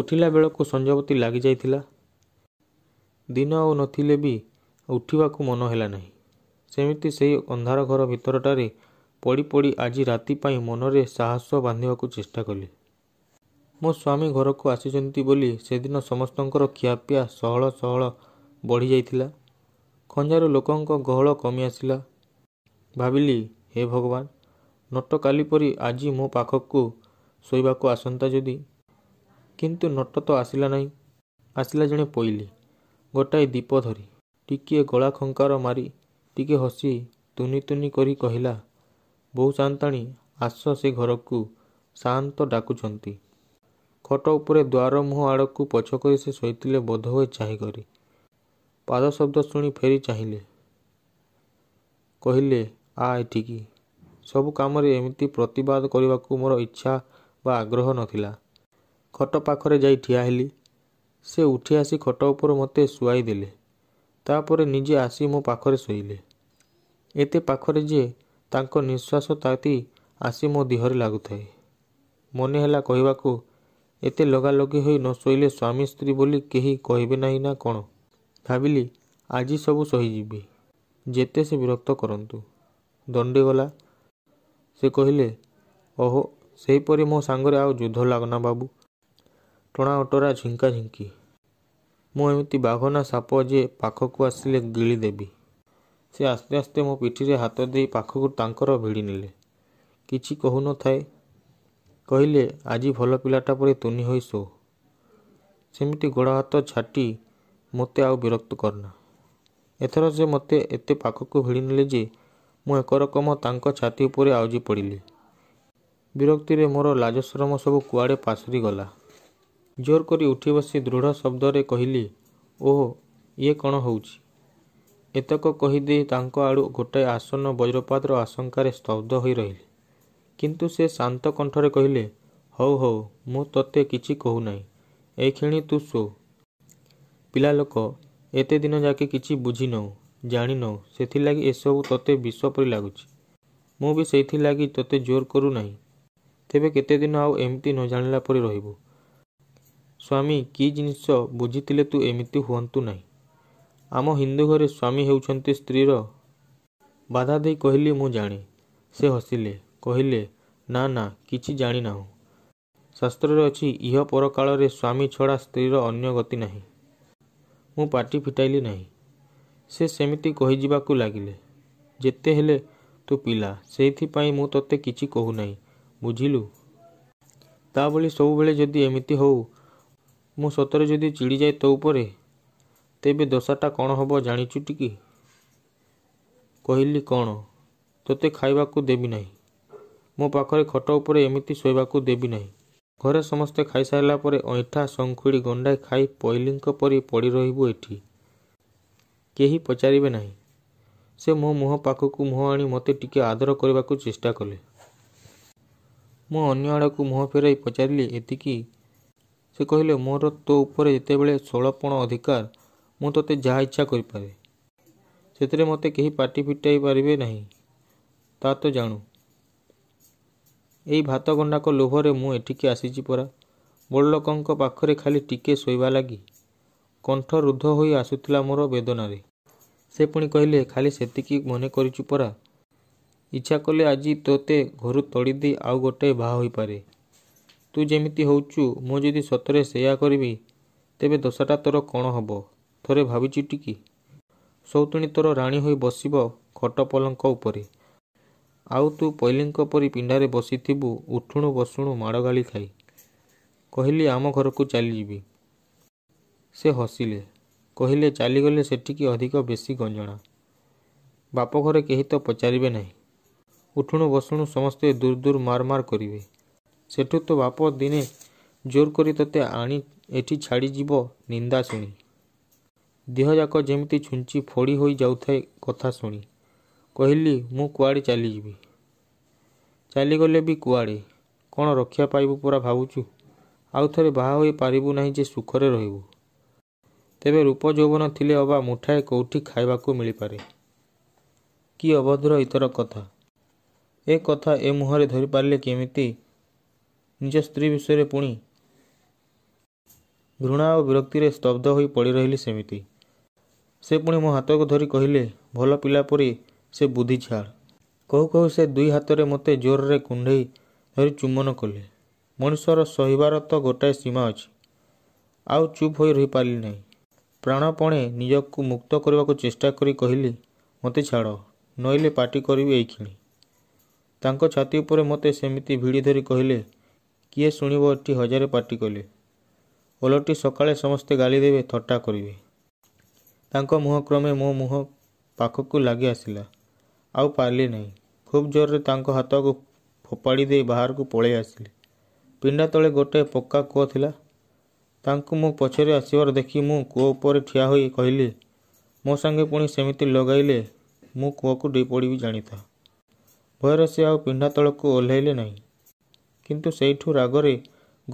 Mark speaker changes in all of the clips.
Speaker 1: ଉଠିଲା ବେଳକୁ ସଞ୍ଜବତୀ ଲାଗିଯାଇଥିଲା ଦିନ ଆଉ ନଥିଲେ ବି ଉଠିବାକୁ ମନ ହେଲା ନାହିଁ ସେମିତି ସେହି ଅନ୍ଧାର ଘର ଭିତରଟାରେ ପଡ଼ି ପଡ଼ି ଆଜି ରାତି ପାଇଁ ମନରେ ସାହସ ବାନ୍ଧିବାକୁ ଚେଷ୍ଟା କଲି ମୋ ସ୍ୱାମୀ ଘରକୁ ଆସିଛନ୍ତି ବୋଲି ସେଦିନ ସମସ୍ତଙ୍କର ଖିଆପିଆ ସହଳ ସହଳ ବଢ଼ିଯାଇଥିଲା ଖଞ୍ଜାରୁ ଲୋକଙ୍କ ଗହଳ କମି ଆସିଲା ଭାବିଲି ହେ ଭଗବାନ ନଟ କାଲି ପରି ଆଜି ମୋ ପାଖକୁ ଶୋଇବାକୁ ଆସନ୍ତା ଯଦି କିନ୍ତୁ ନଟ ତ ଆସିଲା ନାହିଁ ଆସିଲା ଜଣେ ପଇଲି ଗୋଟାଏ ଦୀପ ଧରି ଟିକିଏ ଗଳା ଖଙ୍କାର ମାରି ଟିକିଏ ହସି ତୁନି ତୁନି କରି କହିଲା ବୋହୁ ସାନ୍ତାଣୀ ଆସ ସେ ଘରକୁ ସାନ୍ତ ଡାକୁଛନ୍ତି ଖଟ ଉପରେ ଦ୍ୱାର ମୁହଁ ଆଡ଼କୁ ପଛ କରି ସେ ଶୋଇଥିଲେ ବୋଧ ହୁଏ ଚାହିଁ କରି ପାଦ ଶବ୍ଦ ଶୁଣି ଫେରି ଚାହିଁଲେ କହିଲେ ଆ ଏଠିକି ସବୁ କାମରେ ଏମିତି ପ୍ରତିବାଦ କରିବାକୁ ମୋର ଇଚ୍ଛା ବା ଆଗ୍ରହ ନଥିଲା ଖଟ ପାଖରେ ଯାଇ ଠିଆ ହେଲି ସେ ଉଠି ଆସି ଖଟ ଉପରେ ମୋତେ ଶୁଆଇ ଦେଲେ ତାପରେ ନିଜେ ଆସି ମୋ ପାଖରେ ଶୋଇଲେ ଏତେ ପାଖରେ ଯେ ତାଙ୍କ ନିଶ୍ୱାସ ତାତି ଆସି ମୋ ଦେହରେ ଲାଗୁଥାଏ ମନେ ହେଲା କହିବାକୁ ଏତେ ଲଗାଲଗି ହୋଇ ନ ଶୋଇଲେ ସ୍ୱାମୀ ସ୍ତ୍ରୀ ବୋଲି କେହି କହିବେ ନାହିଁ ନା କ'ଣ ଭାବିଲି ଆଜି ସବୁ ସହିଯିବି ଯେତେ ସେ ବିରକ୍ତ କରନ୍ତୁ ଦଣ୍ଡେ ଗଲା ସେ କହିଲେ ଓହୋ ସେହିପରି ମୋ ସାଙ୍ଗରେ ଆଉ ଯୁଦ୍ଧ ଲାଗନା ବାବୁ ଟଣା ଅଟରା ଝିଙ୍କା ଝିଙ୍କି ମୁଁ ଏମିତି ବାଘନା ସାପ ଯେ ପାଖକୁ ଆସିଲେ ଗିଳି ଦେବି ସେ ଆସ୍ତେ ଆସ୍ତେ ମୋ ପିଠିରେ ହାତ ଦେଇ ପାଖକୁ ତାଙ୍କର ଭିଡ଼ି ନେଲେ କିଛି କହୁନଥାଏ କହିଲେ ଆଜି ଭଲ ପିଲାଟା ପରେ ତୁନି ହୋଇ ଶୋ ସେମିତି ଗୋଡ଼ ହାତ ଛାଟି ମୋତେ ଆଉ ବିରକ୍ତ କରନା ଏଥର ସେ ମୋତେ ଏତେ ପାଖକୁ ଭିଡ଼ି ନେଲେ ଯେ ମୁଁ ଏକ ରକମ ତାଙ୍କ ଛାତି ଉପରେ ଆଉଜି ପଡ଼ିଲି ବିରକ୍ତିରେ ମୋର ଲାଜଶ୍ରମ ସବୁ କୁଆଡ଼େ ପାସରି ଗଲା ଜୋର କରି ଉଠି ବସି ଦୃଢ଼ ଶବ୍ଦରେ କହିଲି ଓହୋ ଇଏ କ'ଣ ହେଉଛି ଏତକ କହିଦେଇ ତାଙ୍କ ଆଡ଼ୁ ଗୋଟାଏ ଆସନ ବଜ୍ରପାତର ଆଶଙ୍କାରେ ସ୍ତବ୍ଧ ହୋଇ ରହିଲି କିନ୍ତୁ ସେ ଶାନ୍ତ କଣ୍ଠରେ କହିଲେ ହଉ ହଉ ମୁଁ ତୋତେ କିଛି କହୁନାହିଁ ଏଇକ୍ଷଣି ତୁ ଶୋ ପିଲା ଲୋକ ଏତେ ଦିନ ଯାକେ କିଛି ବୁଝିନଉ ଜାଣିନଉ ସେଥିଲାଗି ଏସବୁ ତୋତେ ବିଷ ପରି ଲାଗୁଛି ମୁଁ ବି ସେଇଥିଲାଗି ତୋତେ ଜୋର କରୁନାହିଁ ତେବେ କେତେଦିନ ଆଉ ଏମିତି ନ ଜାଣିଲା ପରି ରହିବୁ ସ୍ୱାମୀ କି ଜିନିଷ ବୁଝିଥିଲେ ତୁ ଏମିତି ହୁଅନ୍ତୁ ନାହିଁ ଆମ ହିନ୍ଦୁ ଘରେ ସ୍ୱାମୀ ହେଉଛନ୍ତି ସ୍ତ୍ରୀର ବାଧା ଦେଇ କହିଲି ମୁଁ ଜାଣେ ସେ ହସିଲେ କହିଲେ ନା ନା କିଛି ଜାଣିନାହୁଁ ଶାସ୍ତ୍ରରେ ଅଛି ଇହ କାଳରେ ସ୍ୱାମୀ ଛଡ଼ା ସ୍ତ୍ରୀର ଅନ୍ୟ ଗତି ନାହିଁ ମୁଁ ପାଟି ଫିଟାଇଲି ନାହିଁ ସେ ସେମିତି କହିଯିବାକୁ ଲାଗିଲେ ଯେତେ ହେଲେ ତୁ ପିଲା ସେଇଥିପାଇଁ ମୁଁ ତୋତେ କିଛି କହୁନାହିଁ ବୁଝିଲୁ ତା ଭଳି ସବୁବେଳେ ଯଦି ଏମିତି ହେଉ ମୁଁ ସତରେ ଯଦି ଚିଡ଼ିଯାଏ ତୋ ଉପରେ ତେବେ ଦଶାଟା କ'ଣ ହେବ ଜାଣିଛୁ ଟିକି କହିଲି କ'ଣ ତୋତେ ଖାଇବାକୁ ଦେବି ନାହିଁ ମୋ ପାଖରେ ଖଟ ଉପରେ ଏମିତି ଶୋଇବାକୁ ଦେବି ନାହିଁ ଘରେ ସମସ୍ତେ ଖାଇସାରିଲା ପରେ ଅଇଁଠା ଶଙ୍ଖୁଡ଼ି ଗଣ୍ଡାଇ ଖାଇ ପଇଲିଙ୍କ ପରି ପଡ଼ି ରହିବୁ ଏଠି କେହି ପଚାରିବେ ନାହିଁ ସେ ମୋ ମୁହଁ ପାଖକୁ ମୁହଁ ଆଣି ମୋତେ ଟିକିଏ ଆଦର କରିବାକୁ ଚେଷ୍ଟା କଲେ ମୁଁ ଅନ୍ୟ ଆଡ଼କୁ ମୁହଁ ଫେରାଇ ପଚାରିଲି ଏତିକି ସେ କହିଲେ ମୋର ତୋ ଉପରେ ଯେତେବେଳେ ଷୋଳପଣ ଅଧିକାର ମୁଁ ତୋତେ ଯାହା ଇଚ୍ଛା କରିପାରେ ସେଥିରେ ମୋତେ କେହି ପାଟି ଫିଟାଇ ପାରିବେ ନାହିଁ ତା ତ ଜାଣୁ ଏଇ ଭାତ ଗଣ୍ଡାକ ଲୋଭରେ ମୁଁ ଏଠିକି ଆସିଛି ପରା ବଡ଼ ଲୋକଙ୍କ ପାଖରେ ଖାଲି ଟିକେ ଶୋଇବା ଲାଗି କଣ୍ଠ ରୁଦ୍ଧ ହୋଇ ଆସୁଥିଲା ମୋର ବେଦନାରେ ସେ ପୁଣି କହିଲେ ଖାଲି ସେତିକି ମନେ କରିଛୁ ପରା ଇଚ୍ଛା କଲେ ଆଜି ତୋତେ ଘରୁ ତଡ଼ି ଦେଇ ଆଉ ଗୋଟାଏ ବାହା ହୋଇପାରେ ତୁ ଯେମିତି ହେଉଛୁ ମୁଁ ଯଦି ସତରେ ସେୟା କରିବି ତେବେ ଦଶାଟା ତୋର କ'ଣ ହେବ ଥରେ ଭାବିଛୁ ଟିକି ସୌତୁଣୀ ତୋର ରାଣୀ ହୋଇ ବସିବ ଖଟ ପଲଙ୍କ ଉପରେ ଆଉ ତୁ ପଇଲିଙ୍କ ପରି ପିଣ୍ଡାରେ ବସିଥିବୁ ଉଠୁଣୁ ବସୁଣୁ ମାଡ଼ଗାଳି ଖାଇ କହିଲି ଆମ ଘରକୁ ଚାଲିଯିବି ସେ ହସିଲେ କହିଲେ ଚାଲିଗଲେ ସେଠିକି ଅଧିକ ବେଶୀ ଗଞ୍ଜଣା ବାପ ଘରେ କେହି ତ ପଚାରିବେ ନାହିଁ ଉଠୁଣୁ ବସୁଣୁ ସମସ୍ତେ ଦୂର ଦୂର ମାର ମାର କରିବେ ସେଠୁ ତୋ ବାପ ଦିନେ ଜୋର କରି ତୋତେ ଆଣି ଏଠି ଛାଡ଼ିଯିବ ନିନ୍ଦା ଶୁଣି ଦେହଯାକ ଯେମିତି ଛୁଞ୍ଚି ଫୋଡ଼ି ହୋଇଯାଉଥାଏ କଥା ଶୁଣି କହିଲି ମୁଁ କୁଆଡ଼େ ଚାଲିଯିବି ଚାଲିଗଲେ ବି କୁଆଡ଼େ କ'ଣ ରକ୍ଷା ପାଇବୁ ପୁରା ଭାବୁଛୁ ଆଉ ଥରେ ବାହା ହୋଇପାରିବୁ ନାହିଁ ଯେ ସୁଖରେ ରହିବୁ ତେବେ ରୂପ ଯୌବନ ଥିଲେ ଅବା ମୁଠାଏ କେଉଁଠି ଖାଇବାକୁ ମିଳିପାରେ କି ଅଭଦ୍ର ଇତର କଥା ଏ କଥା ଏ ମୁହଁରେ ଧରିପାରିଲେ କେମିତି ନିଜ ସ୍ତ୍ରୀ ବିଷୟରେ ପୁଣି ଘୃଣା ଓ ବିରକ୍ତିରେ ସ୍ତବ୍ଧ ହୋଇ ପଡ଼ି ରହିଲି ସେମିତି ସେ ପୁଣି ମୋ ହାତକୁ ଧରି କହିଲେ ଭଲ ପିଲା ପରି ସେ ବୁଦ୍ଧି ଛାଡ଼ କହୁ କହୁ ସେ ଦୁଇ ହାତରେ ମୋତେ ଜୋରରେ କୁଣ୍ଢେଇ ଧରି ଚୁମ୍ବନ କଲେ ମଣିଷର ସହିବାର ତ ଗୋଟାଏ ସୀମା ଅଛି ଆଉ ଚୁପ୍ ହୋଇ ରହିପାରିଲି ନାହିଁ ପ୍ରାଣପଣେ ନିଜକୁ ମୁକ୍ତ କରିବାକୁ ଚେଷ୍ଟା କରି କହିଲି ମୋତେ ଛାଡ଼ ନଇଲେ ପାଟି କରିବି ଏଇକ୍ଷଣି ତାଙ୍କ ଛାତି ଉପରେ ମୋତେ ସେମିତି ଭିଡ଼ି ଧରି କହିଲେ କିଏ ଶୁଣିବ ଏଠି ହଜାରେ ପାଟି କଲେ ଓଲଟି ସକାଳେ ସମସ୍ତେ ଗାଳି ଦେବେ ଥଟ୍ଟା କରିବେ ତାଙ୍କ ମୁହଁ କ୍ରମେ ମୋ ମୁହଁ ପାଖକୁ ଲାଗି ଆସିଲା ଆଉ ପାରିଲି ନାହିଁ ଖୁବ୍ ଜୋରରେ ତାଙ୍କ ହାତକୁ ଫୋପାଡ଼ି ଦେଇ ବାହାରକୁ ପଳେଇ ଆସିଲି ପିଣ୍ଡା ତଳେ ଗୋଟାଏ ପକ୍କା କୂଅ ଥିଲା ତାଙ୍କୁ ମୁଁ ପଛରେ ଆସିବାର ଦେଖି ମୁଁ କୂଅ ଉପରେ ଠିଆ ହୋଇ କହିଲି ମୋ ସାଙ୍ଗେ ପୁଣି ସେମିତି ଲଗାଇଲେ ମୁଁ କୂଅକୁ ଡେଇଁ ପଡ଼ିବି ଜାଣିଥା ଭୟରେ ସେ ଆଉ ପିଣ୍ଡା ତଳକୁ ଓହ୍ଲାଇଲେ ନାହିଁ କିନ୍ତୁ ସେଇଠୁ ରାଗରେ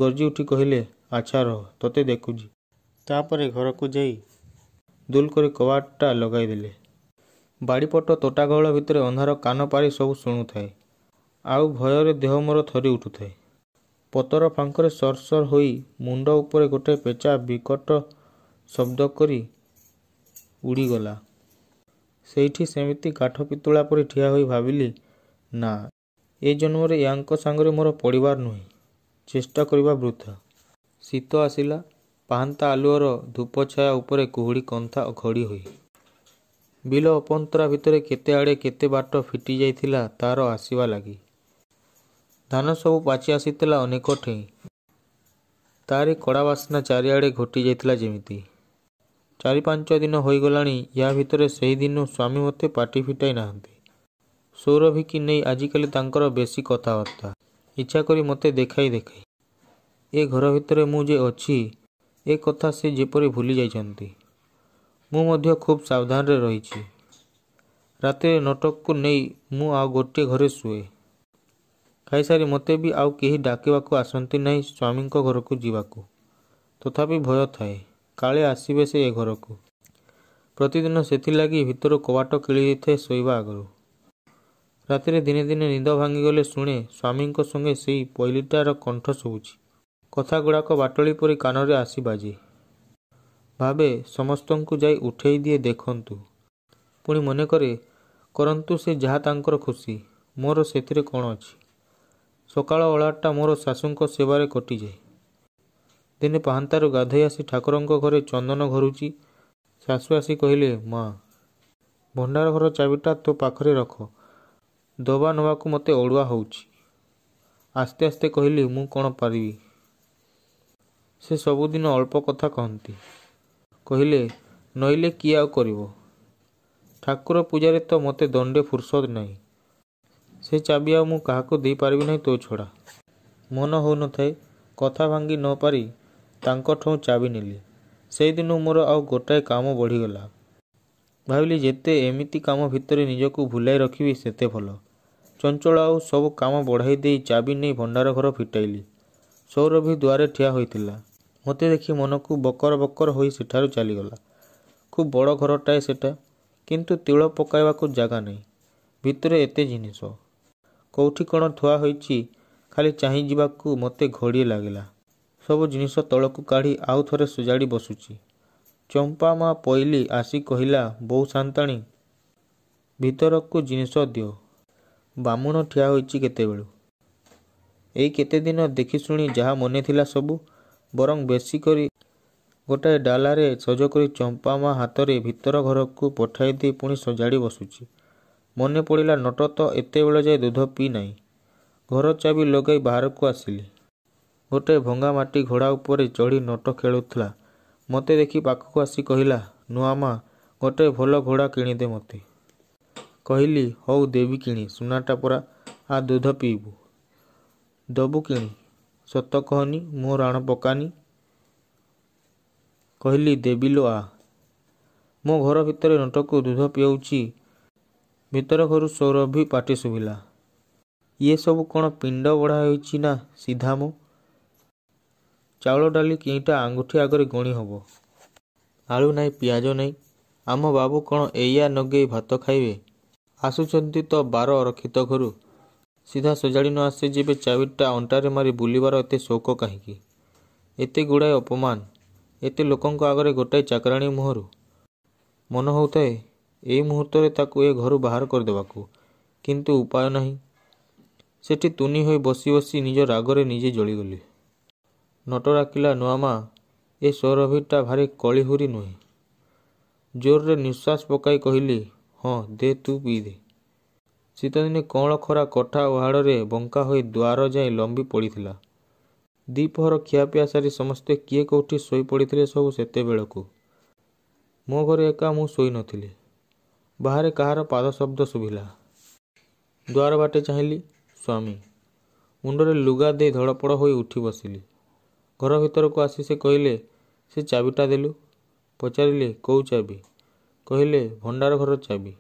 Speaker 1: ଗର୍ଜି ଉଠି କହିଲେ ଆଚ୍ଛା ରହ ତୋତେ ଦେଖୁଛି ତାପରେ ଘରକୁ ଯାଇ ଦୁଲ କରି କବାଟଟା ଲଗାଇ ଦେଲେ ବାଡ଼ିପଟ ତୋଟାଗହଳ ଭିତରେ ଅନ୍ଧାର କାନ ପାରି ସବୁ ଶୁଣୁଥାଏ ଆଉ ଭୟରେ ଦେହ ମୋର ଥରି ଉଠୁଥାଏ ପତର ଫାଙ୍କରେ ସର ସର ହୋଇ ମୁଣ୍ଡ ଉପରେ ଗୋଟିଏ ପେଚା ବିକଟ ଶବ୍ଦ କରି ଉଡ଼ିଗଲା ସେଇଠି ସେମିତି କାଠ ପିତୁଳା ପରି ଠିଆ ହୋଇ ଭାବିଲି ନା ଏ ଜନ୍ମରେ ୟାଙ୍କ ସାଙ୍ଗରେ ମୋର ପଡ଼ିବାର ନୁହେଁ ଚେଷ୍ଟା କରିବା ବୃଥା ଶୀତ ଆସିଲା ପାହାନ୍ତା ଆଲୁଅର ଧୂପ ଛାୟା ଉପରେ କୁହୁଡ଼ି କନ୍ଥା ଘଡ଼ି ହୋଇ ବିଲ ଅପନ୍ତରା ଭିତରେ କେତେ ଆଡ଼େ କେତେ ବାଟ ଫିଟି ଯାଇଥିଲା ତାର ଆସିବା ଲାଗି ଧାନ ସବୁ ପାଚି ଆସିଥିଲା ଅନେକ ଠେଇଁ ତାରି କଡ଼ା ବାସ୍ନା ଚାରିଆଡ଼େ ଘଟି ଯାଇଥିଲା ଯେମିତି ଚାରି ପାଞ୍ଚ ଦିନ ହୋଇଗଲାଣି ୟା ଭିତରେ ସେହିଦିନ ସ୍ୱାମୀ ମୋତେ ପାଟି ଫିଟାଇ ନାହାନ୍ତି ସୌରଭିକି ନେଇ ଆଜିକାଲି ତାଙ୍କର ବେଶୀ କଥାବାର୍ତ୍ତା ଇଚ୍ଛା କରି ମୋତେ ଦେଖାଇ ଦେଖାଇ ଏ ଘର ଭିତରେ ମୁଁ ଯେ ଅଛି ଏ କଥା ସେ ଯେପରି ଭୁଲି ଯାଇଛନ୍ତି ମୁଁ ମଧ୍ୟ ଖୁବ୍ ସାବଧାନରେ ରହିଛି ରାତିରେ ନଟକକୁ ନେଇ ମୁଁ ଆଉ ଗୋଟିଏ ଘରେ ଶୁଏ ଖାଇସାରି ମୋତେ ବି ଆଉ କେହି ଡାକିବାକୁ ଆସନ୍ତି ନାହିଁ ସ୍ୱାମୀଙ୍କ ଘରକୁ ଯିବାକୁ ତଥାପି ଭୟ ଥାଏ କାଳେ ଆସିବେ ସେ ଏ ଘରକୁ ପ୍ରତିଦିନ ସେଥିଲାଗି ଭିତରୁ କବାଟ କିଳି ଦେଇଥାଏ ଶୋଇବା ଆଗରୁ ରାତିରେ ଦିନେ ଦିନେ ନିଦ ଭାଙ୍ଗିଗଲେ ଶୁଣେ ସ୍ୱାମୀଙ୍କ ସଙ୍ଗେ ସେଇ ପଇଲିଟାର କଣ୍ଠ ଶୁଭୁଛି ଗୁଡ଼ାକ ବାଟଳି ପରି କାନରେ ଆସି ବାଜେ ଭାବେ ସମସ୍ତଙ୍କୁ ଯାଇ ଉଠେଇ ଦିଏ ଦେଖନ୍ତୁ ପୁଣି ମନେ କରେ କରନ୍ତୁ ସେ ଯାହା ତାଙ୍କର ଖୁସି ମୋର ସେଥିରେ କ'ଣ ଅଛି ସକାଳ ଅଳାଟା ମୋର ଶାଶୁଙ୍କ ସେବାରେ କଟିଯାଏ ଦିନେ ପାହାନ୍ତାରୁ ଗାଧୋଇ ଆସି ଠାକୁରଙ୍କ ଘରେ ଚନ୍ଦନ ଘରୁଛି ଶାଶୁ ଆସି କହିଲେ ମା ଭଣ୍ଡାର ଘର ଚାବିଟା ତୋ ପାଖରେ ରଖ ଦବା ନେବାକୁ ମୋତେ ଅଡ଼ୁଆ ହେଉଛି ଆସ୍ତେ ଆସ୍ତେ କହିଲି ମୁଁ କ'ଣ ପାରିବି ସେ ସବୁଦିନ ଅଳ୍ପ କଥା କହନ୍ତି କହିଲେ ନଇଲେ କିଏ ଆଉ କରିବ ଠାକୁର ପୂଜାରେ ତ ମୋତେ ଦଣ୍ଡେ ଫୁର୍ସତ ନାହିଁ ସେ ଚାବି ଆଉ ମୁଁ କାହାକୁ ଦେଇପାରିବି ନାହିଁ ତୋ ଛଡ଼ା ମନ ହେଉନଥାଏ କଥା ଭାଙ୍ଗି ନ ପାରି ତାଙ୍କଠୁ ଚାବି ନେଲି ସେଇଦିନ ମୋର ଆଉ ଗୋଟାଏ କାମ ବଢ଼ିଗଲା ଭାବିଲି ଯେତେ ଏମିତି କାମ ଭିତରେ ନିଜକୁ ଭୁଲାଇ ରଖିବି ସେତେ ଭଲ ଚଞ୍ଚଳ ଆଉ ସବୁ କାମ ବଢ଼ାଇ ଦେଇ ଚାବି ନେଇ ଭଣ୍ଡାର ଘର ଫିଟାଇଲି ସୌରଭୀ ଦୁଆରେ ଠିଆ ହୋଇଥିଲା ମୋତେ ଦେଖି ମନକୁ ବକର ବକର ହୋଇ ସେଠାରୁ ଚାଲିଗଲା ଖୁବ୍ ବଡ଼ ଘରଟାଏ ସେଟା କିନ୍ତୁ ତିଳ ପକାଇବାକୁ ଜାଗା ନାହିଁ ଭିତରେ ଏତେ ଜିନିଷ କେଉଁଠି କ'ଣ ଥୁଆ ହୋଇଛି ଖାଲି ଚାହିଁଯିବାକୁ ମୋତେ ଘଡ଼ିଏ ଲାଗିଲା ସବୁ ଜିନିଷ ତଳକୁ କାଢ଼ି ଆଉ ଥରେ ସଜାଡ଼ି ବସୁଛି ଚମ୍ପା ମା' ପଇଲି ଆସି କହିଲା ବୋଉ ସାନ୍ତାଣୀ ଭିତରକୁ ଜିନିଷ ଦିଅ ବାମୁଣ ଠିଆ ହୋଇଛି କେତେବେଳୁ ଏଇ କେତେଦିନ ଦେଖିଶୁଣି ଯାହା ମନେ ଥିଲା ସବୁ ବରଂ ବେଶୀ କରି ଗୋଟାଏ ଡାଲାରେ ସଜ କରି ଚମ୍ପା ମା ହାତରେ ଭିତର ଘରକୁ ପଠାଇ ଦେଇ ପୁଣି ସଜାଡ଼ି ବସୁଛି ମନେ ପଡ଼ିଲା ନଟ ତ ଏତେବେଳେ ଯାଏ ଦୁଧ ପିଇ ନାହିଁ ଘର ଚାବି ଲଗାଇ ବାହାରକୁ ଆସିଲି ଗୋଟାଏ ଭଙ୍ଗା ମାଟି ଘୋଡ଼ା ଉପରେ ଚଢ଼ି ନଟ ଖେଳୁଥିଲା ମୋତେ ଦେଖି ପାଖକୁ ଆସି କହିଲା ନୂଆ ମା ଗୋଟାଏ ଭଲ ଘୋଡ଼ା କିଣିଦେ ମୋତେ କହିଲି ହଉ ଦେବି କିଣି ସୁନାଟା ପରା ଆ ଦୁଧ ପିଇବୁ ଦେବୁ କିଣି ସତ କହନି ମୁଁ ରାଣ ପକାନି କହିଲି ଦେବି ଲୋ ଆ ମୋ ଘର ଭିତରେ ନଟକୁ ଦୁଧ ପିଉଛି ଭିତର ଘରୁ ବି ପାଟି ଶୁଭିଲା ଇଏ ସବୁ କ'ଣ ପିଣ୍ଡ ବଢ଼ା ହେଇଛି ନା ସିଧା ମୁଁ ଚାଉଳ ଡାଲି କେଇଟା ଆଙ୍ଗୁଠି ଆଗରେ ଗଣି ହେବ ଆଳୁ ନାହିଁ ପିଆଜ ନାହିଁ ଆମ ବାବୁ କ'ଣ ଏଇଆ ନଗେଇ ଭାତ ଖାଇବେ ଆସୁଛନ୍ତି ତ ବାର ରକ୍ଷିତ ଘରୁ ସିଧା ସଜାଡ଼ି ନ ଆସି ଯେବେ ଚାବିଟା ଅଣ୍ଟାରେ ମାରି ବୁଲିବାର ଏତେ ଶୋକ କାହିଁକି ଏତେ ଗୁଡ଼ାଏ ଅପମାନ ଏତେ ଲୋକଙ୍କ ଆଗରେ ଗୋଟାଏ ଚାକରାଣୀ ମୁହଁରୁ ମନ ହେଉଥାଏ ଏଇ ମୁହୂର୍ତ୍ତରେ ତାକୁ ଏ ଘରୁ ବାହାର କରିଦେବାକୁ କିନ୍ତୁ ଉପାୟ ନାହିଁ ସେଠି ତୁନି ହୋଇ ବସି ବସି ନିଜ ରାଗରେ ନିଜେ ଜଳିଗଲି ନଟରାକିଲା ନୂଆମା ଏ ସୌରଭୀଟା ଭାରି କଳିହୁରି ନୁହେଁ ଜୋରରେ ନିଶ୍ୱାସ ପକାଇ କହିଲି ହଁ ଦେ ତୁ ପିଇ ଦେ ଶୀତଦିନେ କଅଁଳ ଖରା କଠା ଓହାଡ଼ରେ ବଙ୍କା ହୋଇ ଦ୍ୱାର ଯାଏଁ ଲମ୍ବି ପଡ଼ିଥିଲା ଦ୍ୱିପହର ଖିଆପିଆ ସାରି ସମସ୍ତେ କିଏ କେଉଁଠି ଶୋଇପଡ଼ିଥିଲେ ସବୁ ସେତେବେଳକୁ ମୋ ଘରେ ଏକା ମୁଁ ଶୋଇନଥିଲି ବାହାରେ କାହାର ପାଦ ଶବ୍ଦ ଶୁଭିଲା ଦ୍ୱାର ବାଟେ ଚାହିଁଲି ସ୍ୱାମୀ ମୁଣ୍ଡରେ ଲୁଗା ଦେଇ ଧଡ଼ପଡ଼ ହୋଇ ଉଠି ବସିଲି ଘର ଭିତରକୁ ଆସି ସେ କହିଲେ ସେ ଚାବିଟା ଦେଲୁ ପଚାରିଲେ କେଉଁ ଚାବି କହିଲେ ଭଣ୍ଡାର ଘର ଚାବି